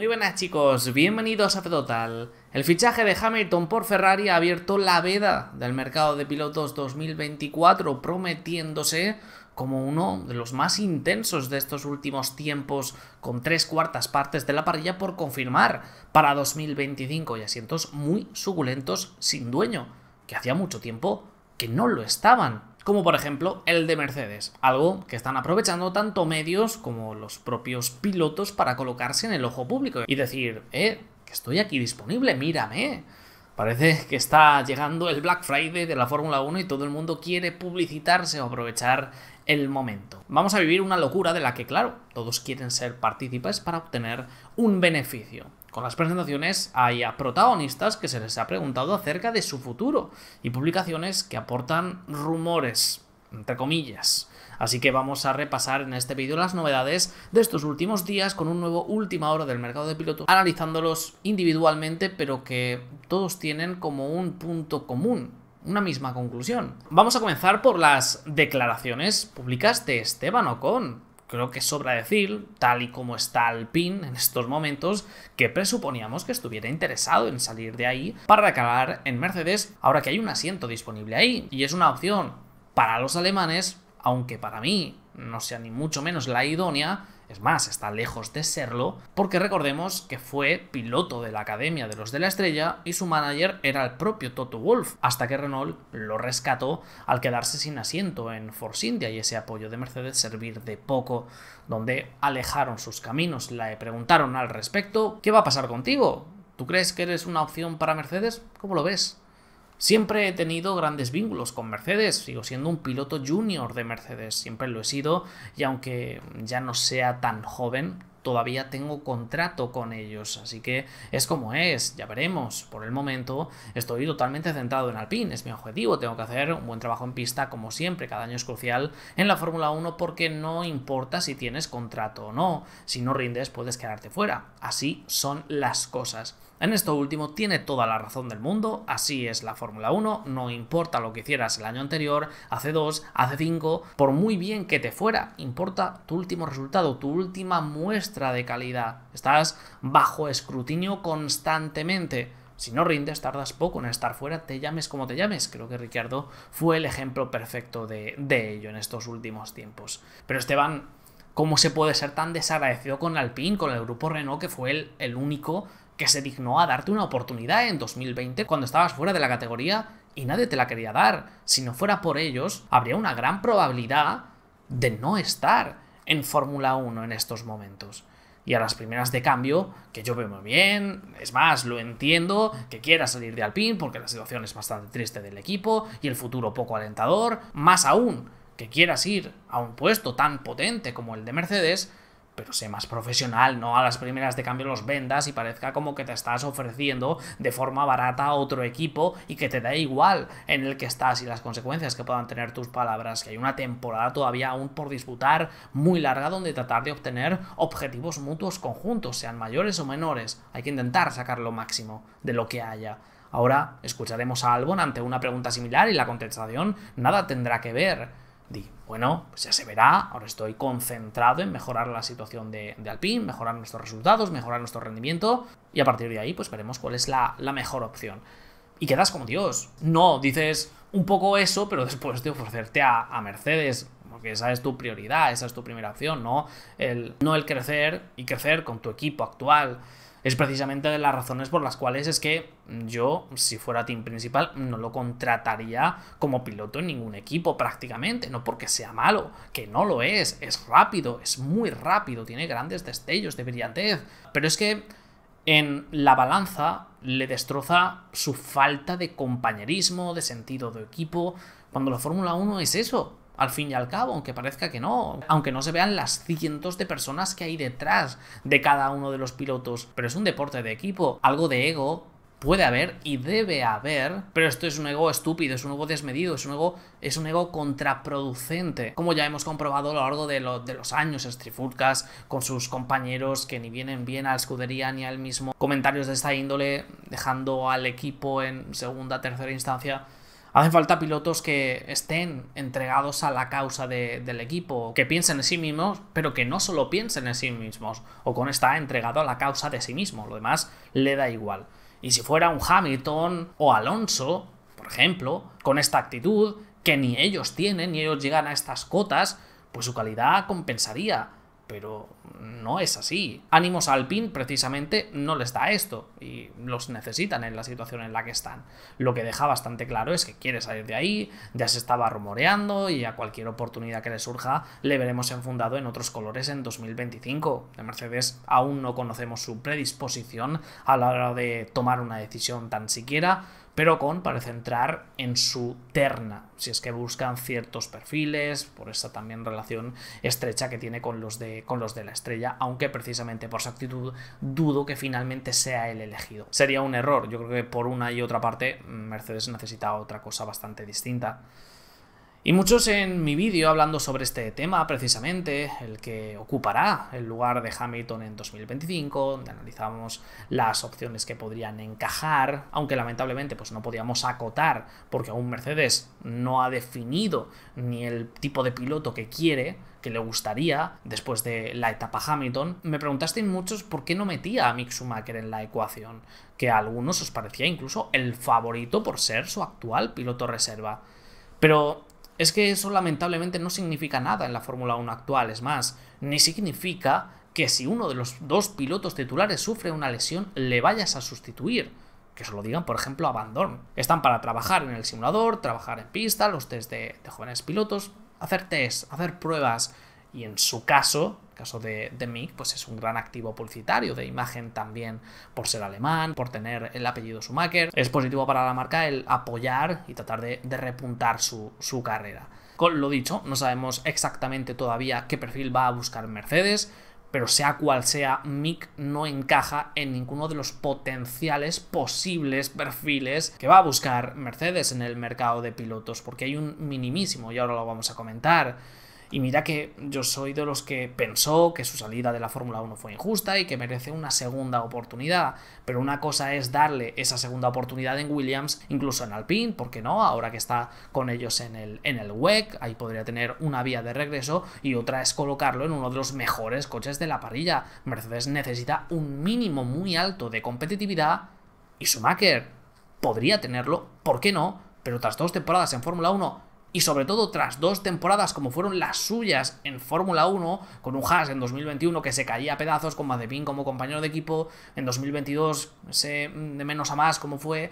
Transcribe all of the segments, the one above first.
Muy buenas chicos, bienvenidos a Total. El fichaje de Hamilton por Ferrari ha abierto la veda del mercado de pilotos 2024, prometiéndose como uno de los más intensos de estos últimos tiempos, con tres cuartas partes de la parrilla por confirmar para 2025 y asientos muy suculentos sin dueño, que hacía mucho tiempo que no lo estaban como por ejemplo el de Mercedes, algo que están aprovechando tanto medios como los propios pilotos para colocarse en el ojo público y decir, eh, que estoy aquí disponible, mírame. Parece que está llegando el Black Friday de la Fórmula 1 y todo el mundo quiere publicitarse o aprovechar el momento. Vamos a vivir una locura de la que, claro, todos quieren ser partícipes para obtener un beneficio. Con las presentaciones hay a protagonistas que se les ha preguntado acerca de su futuro y publicaciones que aportan rumores, entre comillas. Así que vamos a repasar en este vídeo las novedades de estos últimos días con un nuevo última hora del mercado de pilotos, analizándolos individualmente, pero que todos tienen como un punto común, una misma conclusión. Vamos a comenzar por las declaraciones públicas de Esteban Ocon, creo que sobra decir, tal y como está PIN en estos momentos, que presuponíamos que estuviera interesado en salir de ahí para acabar en Mercedes ahora que hay un asiento disponible ahí. Y es una opción para los alemanes, aunque para mí no sea ni mucho menos la idónea, es más, está lejos de serlo, porque recordemos que fue piloto de la Academia de los de la Estrella y su manager era el propio Toto Wolf, hasta que Renault lo rescató al quedarse sin asiento en Force India y ese apoyo de Mercedes servir de poco, donde alejaron sus caminos. Le preguntaron al respecto, ¿qué va a pasar contigo? ¿Tú crees que eres una opción para Mercedes? ¿Cómo lo ves? Siempre he tenido grandes vínculos con Mercedes, sigo siendo un piloto junior de Mercedes, siempre lo he sido y aunque ya no sea tan joven, todavía tengo contrato con ellos, así que es como es, ya veremos. Por el momento estoy totalmente centrado en Alpine, es mi objetivo, tengo que hacer un buen trabajo en pista como siempre, cada año es crucial en la Fórmula 1 porque no importa si tienes contrato o no, si no rindes puedes quedarte fuera, así son las cosas. En esto último tiene toda la razón del mundo, así es la Fórmula 1, no importa lo que hicieras el año anterior, hace 2, hace 5, por muy bien que te fuera, importa tu último resultado, tu última muestra de calidad. Estás bajo escrutinio constantemente. Si no rindes, tardas poco en estar fuera, te llames como te llames. Creo que Ricardo fue el ejemplo perfecto de, ello en estos últimos tiempos. Pero Esteban, ¿cómo se puede ser tan desagradecido con Alpine, con el grupo Renault, que fue el único que se dignó a darte una oportunidad en 2020 cuando estabas fuera de la categoría y nadie te la quería dar. Si no fuera por ellos, habría una gran probabilidad de no estar en Fórmula 1 en estos momentos. Y a las primeras de cambio, que yo veo muy bien, es más, lo entiendo, que quiera salir de Alpine porque la situación es bastante triste del equipo y el futuro poco alentador, más aún, que quieras ir a un puesto tan potente como el de Mercedes, pero sé más profesional, no a las primeras de cambio los vendas y parezca como que te estás ofreciendo de forma barata a otro equipo y que te da igual en el que estás y las consecuencias que puedan tener tus palabras, que hay una temporada todavía aún por disputar muy larga donde tratar de obtener objetivos mutuos conjuntos, sean mayores o menores, hay que intentar sacar lo máximo de lo que haya. Ahora escucharemos a Albon ante una pregunta similar y la contestación nada tendrá que ver di, bueno, pues ya se verá, ahora estoy concentrado en mejorar la situación de, Alpine, mejorar nuestros resultados, mejorar nuestro rendimiento, y a partir de ahí pues veremos cuál es la, mejor opción. Y quedas como Dios. No, dices un poco eso, pero después de ofrecerte a, Mercedes, porque esa es tu prioridad, esa es tu primera opción, ¿no? El, no el crecer y crecer con tu equipo actual. Es precisamente de las razones por las cuales es que yo, si fuera team principal, no lo contrataría como piloto en ningún equipo prácticamente. No porque sea malo, que no lo es. Es rápido, es muy rápido, tiene grandes destellos de brillantez. Pero es que en la balanza le destroza su falta de compañerismo, de sentido de equipo. Cuando la Fórmula 1 es eso, al fin y al cabo, aunque parezca que no, aunque no se vean las cientos de personas que hay detrás de cada uno de los pilotos, pero es un deporte de equipo, algo de ego. Puede haber y debe haber, pero esto es un ego estúpido, es un ego desmedido, es un ego, es un ego contraproducente. Como ya hemos comprobado a lo largo de, los años, estrifulcas con sus compañeros que ni vienen bien a la escudería ni al mismo. Comentarios de esta índole, dejando al equipo en segunda, tercera instancia Hacen falta pilotos que estén entregados a la causa del equipo, que piensen en sí mismos, pero que no solo piensen en sí mismos. o con está entregado a la causa de sí mismo, lo demás le da igual. Y si fuera un Hamilton o Alonso, por ejemplo, con esta actitud, que ni ellos tienen, ni ellos llegan a estas cotas, pues su calidad compensaría pero no es así. Ánimos alpin precisamente no les da esto y los necesitan en la situación en la que están. Lo que deja bastante claro es que quiere salir de ahí, ya se estaba rumoreando y a cualquier oportunidad que le surja le veremos enfundado en otros colores en 2025. De Mercedes aún no conocemos su predisposición a la hora de tomar una decisión tan siquiera pero con parece entrar en su terna, si es que buscan ciertos perfiles, por esa también relación estrecha que tiene con los de, con los de la estrella, aunque precisamente por su actitud dudo que finalmente sea el elegido. Sería un error, yo creo que por una y otra parte mm, Mercedes necesita otra cosa bastante distinta. Y muchos en mi vídeo hablando sobre este tema, precisamente, el que ocupará el lugar de Hamilton en 2025, donde analizamos las opciones que podrían encajar, aunque lamentablemente pues, no podíamos acotar, porque aún Mercedes no ha definido ni el tipo de piloto que quiere, que le gustaría, después de la etapa Hamilton. Me preguntasteis muchos por qué no metía a Mick Schumacher en la ecuación, que a algunos os parecía incluso el favorito por ser su actual piloto reserva. Pero es que eso lamentablemente no significa nada en la Fórmula 1 actual, es más, ni significa que si uno de los dos pilotos titulares sufre una lesión, le vayas a sustituir. Que se lo digan, por ejemplo, abandon. Están para trabajar en el simulador, trabajar en pista, los test de, de jóvenes pilotos, hacer test, hacer pruebas, y en su caso, caso de, Mick, pues es un gran activo publicitario, de imagen también por ser alemán, por tener el apellido Schumacher. Es positivo para la marca el apoyar y tratar de, repuntar su, su carrera. Con lo dicho, no sabemos exactamente todavía qué perfil va a buscar Mercedes, pero sea cual sea, Mick no encaja en ninguno de los potenciales posibles perfiles que va a buscar Mercedes en el mercado de pilotos, porque hay un minimísimo, y ahora lo vamos a comentar. Y mira que yo soy de los que pensó que su salida de la Fórmula 1 fue injusta y que merece una segunda oportunidad. Pero una cosa es darle esa segunda oportunidad en Williams, incluso en Alpine, porque no? Ahora que está con ellos en el, en el WEC, ahí podría tener una vía de regreso y otra es colocarlo en uno de los mejores coches de la parrilla. Mercedes necesita un mínimo muy alto de competitividad y Schumacher podría tenerlo, ¿por qué no? Pero tras dos temporadas en Fórmula 1 y sobre todo tras dos temporadas como fueron las suyas en Fórmula 1, con un Haas en 2021 que se caía a pedazos, con Mazepin como compañero de equipo, en 2022 ese mm, de menos a más como fue,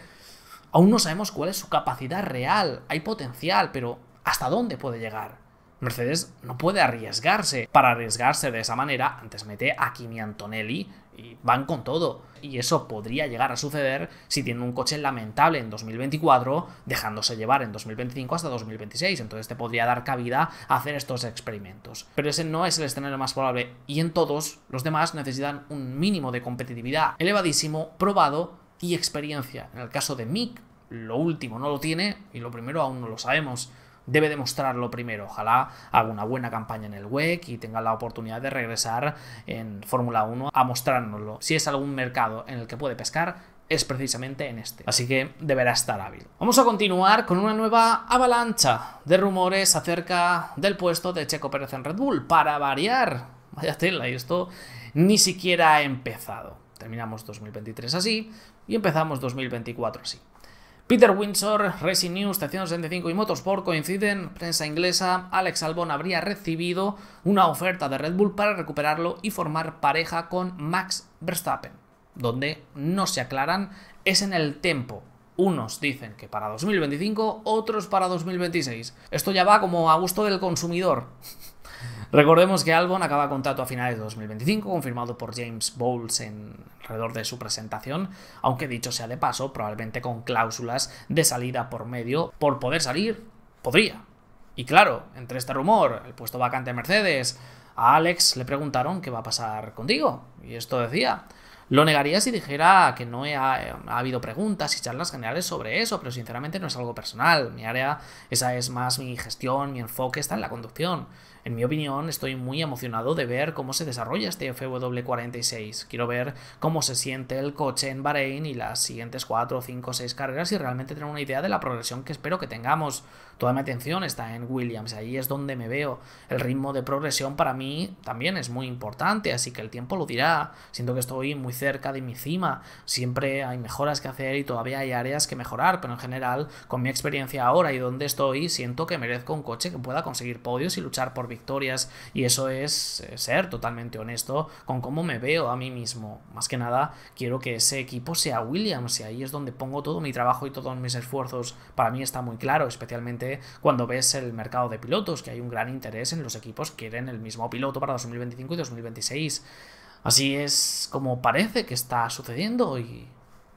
aún no sabemos cuál es su capacidad real, hay potencial, pero ¿hasta dónde puede llegar? Mercedes no puede arriesgarse. Para arriesgarse de esa manera, antes mete a Kimi Antonelli y van con todo. Y eso podría llegar a suceder si tiene un coche lamentable en 2024, dejándose llevar en 2025 hasta 2026. Entonces te podría dar cabida a hacer estos experimentos. Pero ese no es el escenario más probable. Y en todos, los demás necesitan un mínimo de competitividad elevadísimo, probado y experiencia. En el caso de Mick, lo último no lo tiene y lo primero aún no lo sabemos debe demostrarlo primero. Ojalá haga una buena campaña en el WEC y tenga la oportunidad de regresar en Fórmula 1 a mostrárnoslo. Si es algún mercado en el que puede pescar, es precisamente en este. Así que deberá estar hábil. Vamos a continuar con una nueva avalancha de rumores acerca del puesto de Checo Pérez en Red Bull. Para variar, vaya tela, y esto ni siquiera ha empezado. Terminamos 2023 así y empezamos 2024 así. Peter Windsor, Racing News, Estación 65 y Motorsport coinciden. Prensa inglesa, Alex Albon habría recibido una oferta de Red Bull para recuperarlo y formar pareja con Max Verstappen. Donde no se aclaran es en el tiempo, Unos dicen que para 2025, otros para 2026. Esto ya va como a gusto del consumidor. Recordemos que Albon acaba contrato a finales de 2025, confirmado por James Bowles en alrededor de su presentación, aunque dicho sea de paso, probablemente con cláusulas de salida por medio, por poder salir, podría. Y claro, entre este rumor, el puesto vacante de Mercedes, a Alex le preguntaron qué va a pasar contigo, y esto decía. Lo negaría si dijera que no ha, ha, habido preguntas y charlas generales sobre eso, pero sinceramente no es algo personal. Mi área, esa es más mi gestión, mi enfoque está en la conducción. En mi opinión, estoy muy emocionado de ver cómo se desarrolla este FW46. Quiero ver cómo se siente el coche en Bahrein y las siguientes 4, 5, 6 carreras y realmente tener una idea de la progresión que espero que tengamos toda mi atención está en Williams, ahí es donde me veo. El ritmo de progresión para mí también es muy importante, así que el tiempo lo dirá. Siento que estoy muy cerca de mi cima, siempre hay mejoras que hacer y todavía hay áreas que mejorar, pero en general, con mi experiencia ahora y donde estoy, siento que merezco un coche que pueda conseguir podios y luchar por victorias, y eso es eh, ser totalmente honesto con cómo me veo a mí mismo. Más que nada, quiero que ese equipo sea Williams, y ahí es donde pongo todo mi trabajo y todos mis esfuerzos. Para mí está muy claro, especialmente cuando ves el mercado de pilotos, que hay un gran interés en los equipos que quieren el mismo piloto para 2025 y 2026. Así es como parece que está sucediendo y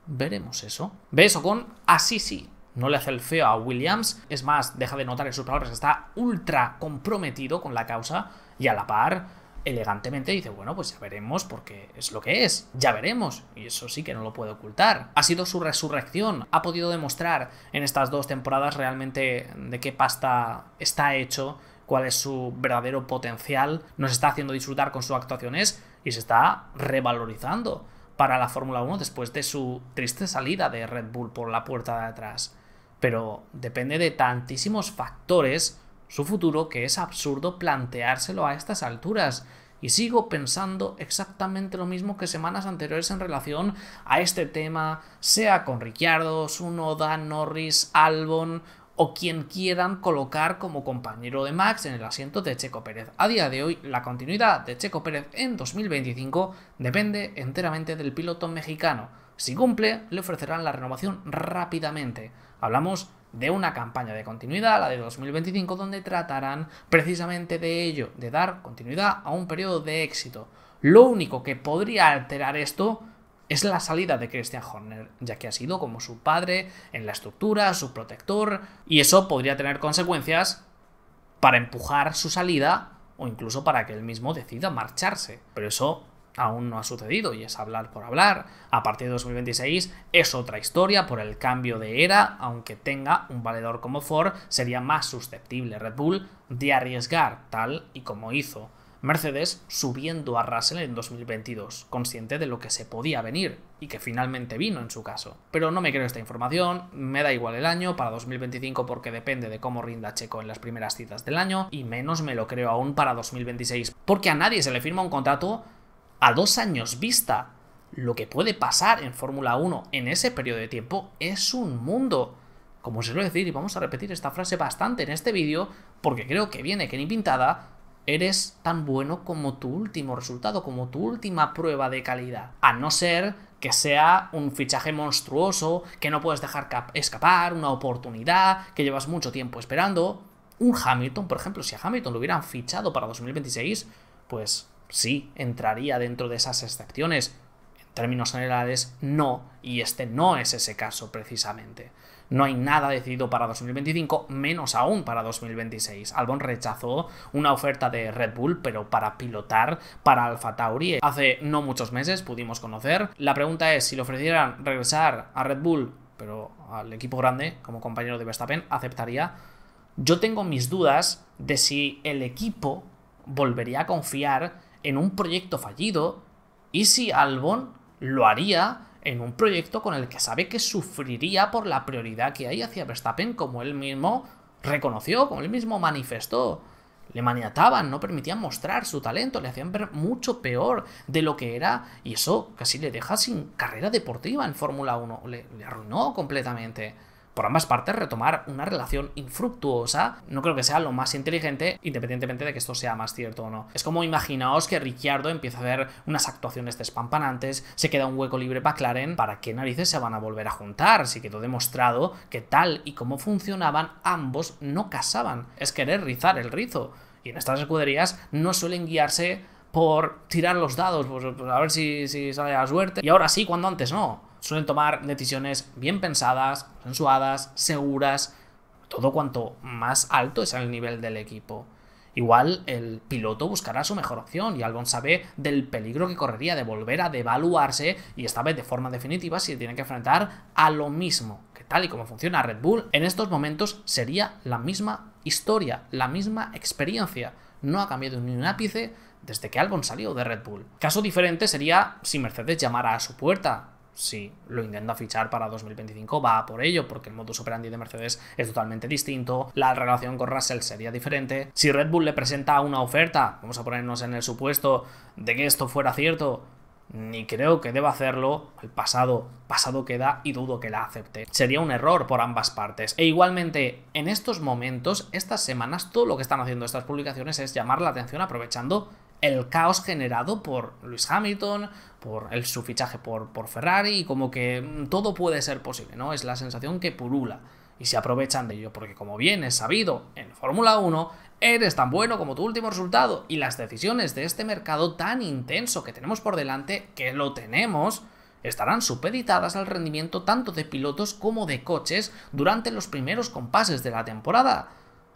veremos eso. BESO con Así ah, sí. No le hace el feo a Williams, es más, deja de notar que sus palabras está ultra comprometido con la causa y a la par elegantemente dice, bueno, pues ya veremos porque es lo que es, ya veremos, y eso sí que no lo puede ocultar. Ha sido su resurrección, ha podido demostrar en estas dos temporadas realmente de qué pasta está hecho, cuál es su verdadero potencial, nos está haciendo disfrutar con sus actuaciones y se está revalorizando para la Fórmula 1 después de su triste salida de Red Bull por la puerta de atrás. Pero depende de tantísimos factores su futuro que es absurdo planteárselo a estas alturas. Y sigo pensando exactamente lo mismo que semanas anteriores en relación a este tema, sea con Ricciardo, Sunoda, Norris, Albon o quien quieran colocar como compañero de Max en el asiento de Checo Pérez. A día de hoy, la continuidad de Checo Pérez en 2025 depende enteramente del piloto mexicano. Si cumple, le ofrecerán la renovación rápidamente. Hablamos de una campaña de continuidad, la de 2025, donde tratarán precisamente de ello, de dar continuidad a un periodo de éxito. Lo único que podría alterar esto es la salida de Christian Horner, ya que ha sido como su padre en la estructura, su protector, y eso podría tener consecuencias para empujar su salida o incluso para que él mismo decida marcharse. Pero eso aún no ha sucedido y es hablar por hablar. A partir de 2026 es otra historia por el cambio de era, aunque tenga un valedor como Ford, sería más susceptible Red Bull de arriesgar tal y como hizo Mercedes subiendo a Russell en 2022, consciente de lo que se podía venir y que finalmente vino en su caso. Pero no me creo esta información, me da igual el año para 2025 porque depende de cómo rinda Checo en las primeras citas del año y menos me lo creo aún para 2026 porque a nadie se le firma un contrato a dos años vista, lo que puede pasar en Fórmula 1 en ese periodo de tiempo es un mundo. Como se lo decir, y vamos a repetir esta frase bastante en este vídeo, porque creo que viene que ni pintada, eres tan bueno como tu último resultado, como tu última prueba de calidad. A no ser que sea un fichaje monstruoso, que no puedes dejar escapar, una oportunidad, que llevas mucho tiempo esperando. Un Hamilton, por ejemplo, si a Hamilton lo hubieran fichado para 2026, pues sí entraría dentro de esas excepciones. En términos generales, no, y este no es ese caso precisamente. No hay nada decidido para 2025, menos aún para 2026. Albon rechazó una oferta de Red Bull, pero para pilotar para Alfa Tauri. Hace no muchos meses pudimos conocer. La pregunta es si le ofrecieran regresar a Red Bull, pero al equipo grande, como compañero de Verstappen, ¿aceptaría? Yo tengo mis dudas de si el equipo volvería a confiar en un proyecto fallido y si Albon lo haría en un proyecto con el que sabe que sufriría por la prioridad que hay hacia Verstappen, como él mismo reconoció, como él mismo manifestó. Le maniataban, no permitían mostrar su talento, le hacían ver mucho peor de lo que era, y eso casi le deja sin carrera deportiva en Fórmula 1, le, le arruinó completamente por ambas partes retomar una relación infructuosa, no creo que sea lo más inteligente, independientemente de que esto sea más cierto o no. Es como imaginaos que Ricciardo empieza a ver unas actuaciones despampanantes, se queda un hueco libre para Claren, ¿para qué narices se van a volver a juntar? Si quedó demostrado que tal y como funcionaban, ambos no casaban. Es querer rizar el rizo. Y en estas escuderías no suelen guiarse por tirar los dados, pues, pues, a ver si, si sale la suerte. Y ahora sí, cuando antes no suelen tomar decisiones bien pensadas, sensuadas, seguras, todo cuanto más alto es el nivel del equipo. Igual el piloto buscará su mejor opción y Albon sabe del peligro que correría de volver a devaluarse y esta vez de forma definitiva si tiene que enfrentar a lo mismo, que tal y como funciona Red Bull, en estos momentos sería la misma historia, la misma experiencia. No ha cambiado ni un ápice desde que Albon salió de Red Bull. Caso diferente sería si Mercedes llamara a su puerta si lo intenta fichar para 2025, va por ello, porque el modus operandi de Mercedes es totalmente distinto, la relación con Russell sería diferente. Si Red Bull le presenta una oferta, vamos a ponernos en el supuesto de que esto fuera cierto, ni creo que deba hacerlo, el pasado, pasado queda y dudo que la acepte. Sería un error por ambas partes. E igualmente, en estos momentos, estas semanas, todo lo que están haciendo estas publicaciones es llamar la atención aprovechando el caos generado por Lewis Hamilton, por el, su fichaje por, por Ferrari, y como que mm, todo puede ser posible, ¿no? Es la sensación que purula Y se aprovechan de ello, porque como bien es sabido en Fórmula 1, eres tan bueno como tu último resultado. Y las decisiones de este mercado tan intenso que tenemos por delante, que lo tenemos, estarán supeditadas al rendimiento tanto de pilotos como de coches durante los primeros compases de la temporada.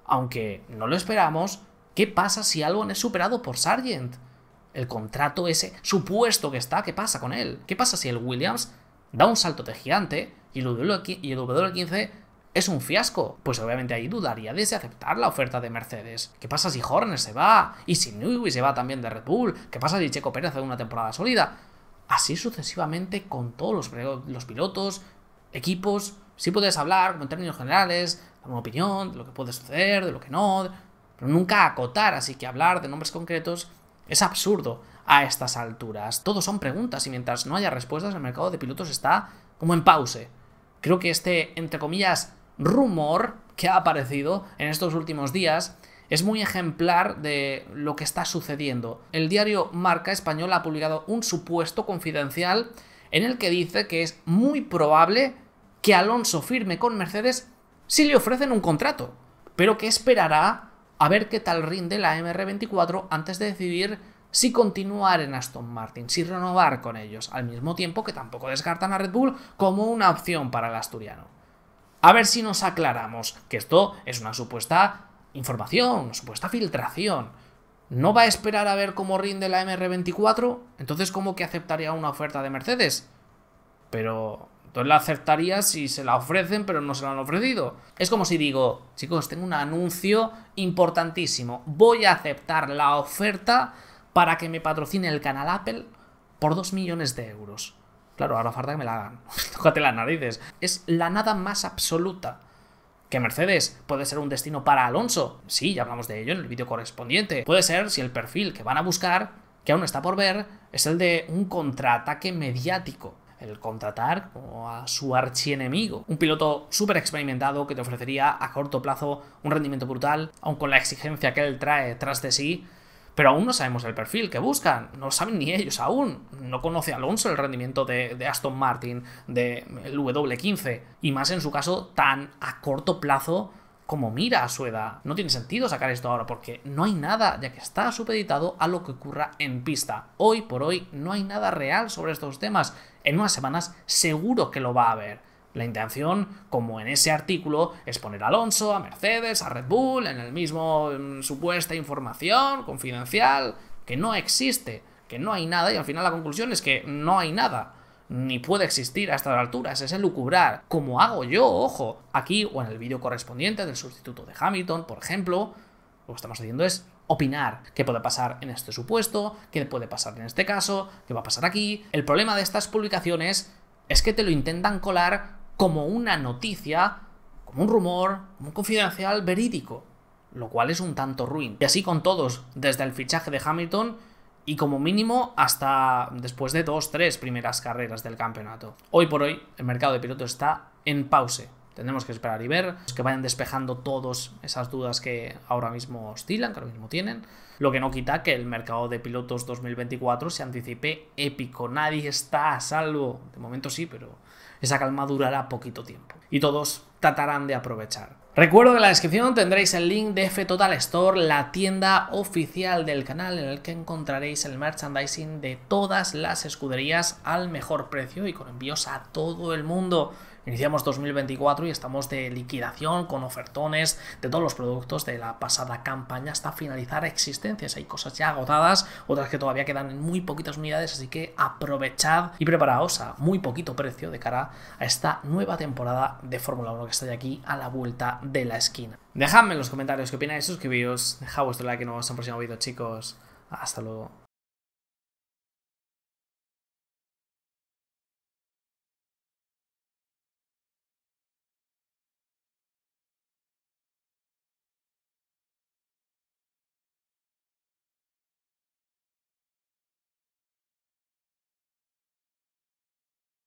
Aunque no lo esperamos, ¿Qué pasa si Albon es superado por Sargent? El contrato ese supuesto que está, ¿qué pasa con él? ¿Qué pasa si el Williams da un salto de gigante y el W15 es un fiasco? Pues obviamente ahí dudaría de aceptar la oferta de Mercedes. ¿Qué pasa si Horner se va? ¿Y si Newey se va también de Red Bull? ¿Qué pasa si Checo Pérez hace una temporada sólida? Así sucesivamente con todos los, pilotos, equipos. si puedes hablar en términos generales, dar una opinión de lo que puede suceder, de lo que no pero nunca acotar, así que hablar de nombres concretos es absurdo a estas alturas. Todo son preguntas y mientras no haya respuestas el mercado de pilotos está como en pause. Creo que este, entre comillas, rumor que ha aparecido en estos últimos días es muy ejemplar de lo que está sucediendo. El diario Marca Español ha publicado un supuesto confidencial en el que dice que es muy probable que Alonso firme con Mercedes si le ofrecen un contrato, pero que esperará a ver qué tal rinde la MR24 antes de decidir si continuar en Aston Martin, si renovar con ellos, al mismo tiempo que tampoco descartan a Red Bull como una opción para el asturiano. A ver si nos aclaramos que esto es una supuesta información, una supuesta filtración. ¿No va a esperar a ver cómo rinde la MR24? Entonces, ¿cómo que aceptaría una oferta de Mercedes? Pero entonces la aceptaría si se la ofrecen, pero no se la han ofrecido. Es como si digo, chicos, tengo un anuncio importantísimo. Voy a aceptar la oferta para que me patrocine el canal Apple por 2 millones de euros. Claro, ahora falta que me la hagan. Tócate las narices. Es la nada más absoluta. Que Mercedes puede ser un destino para Alonso. Sí, ya hablamos de ello en el vídeo correspondiente. Puede ser si el perfil que van a buscar, que aún está por ver, es el de un contraataque mediático el contratar como a su archienemigo. Un piloto súper experimentado que te ofrecería a corto plazo un rendimiento brutal, aun con la exigencia que él trae tras de sí, pero aún no sabemos el perfil que buscan, no lo saben ni ellos aún. No conoce Alonso el rendimiento de, Aston Martin, del de W15, y más en su caso tan a corto plazo como mira a su edad. No tiene sentido sacar esto ahora porque no hay nada, ya que está supeditado a lo que ocurra en pista. Hoy por hoy no hay nada real sobre estos temas. En unas semanas seguro que lo va a haber. La intención, como en ese artículo, es poner a Alonso, a Mercedes, a Red Bull en el mismo mm, supuesta información confidencial que no existe, que no hay nada y al final la conclusión es que no hay nada ni puede existir a estas alturas, es lucubrar como hago yo, ojo, aquí o en el vídeo correspondiente del sustituto de Hamilton, por ejemplo, lo que estamos haciendo es opinar qué puede pasar en este supuesto, qué puede pasar en este caso, qué va a pasar aquí. El problema de estas publicaciones es que te lo intentan colar como una noticia, como un rumor, como un confidencial verídico, lo cual es un tanto ruin. Y así con todos, desde el fichaje de Hamilton, y como mínimo hasta después de dos, tres primeras carreras del campeonato. Hoy por hoy el mercado de pilotos está en pause. Tendremos que esperar y ver que vayan despejando todas esas dudas que ahora mismo oscilan, que ahora mismo tienen. Lo que no quita que el mercado de pilotos 2024 se anticipe épico. Nadie está a salvo. De momento sí, pero esa calma durará poquito tiempo. Y todos tratarán de aprovechar. Recuerdo que en la descripción tendréis el link de F Total Store, la tienda oficial del canal en el que encontraréis el merchandising de todas las escuderías al mejor precio y con envíos a todo el mundo. Iniciamos 2024 y estamos de liquidación con ofertones de todos los productos de la pasada campaña hasta finalizar existencias. Hay cosas ya agotadas, otras que todavía quedan en muy poquitas unidades, así que aprovechad y preparaos a muy poquito precio de cara a esta nueva temporada de Fórmula 1 que está ya aquí a la vuelta de la esquina. Dejadme en los comentarios qué opináis, suscribíos, dejad vuestro like y nos vemos en el próximo vídeo, chicos. Hasta luego.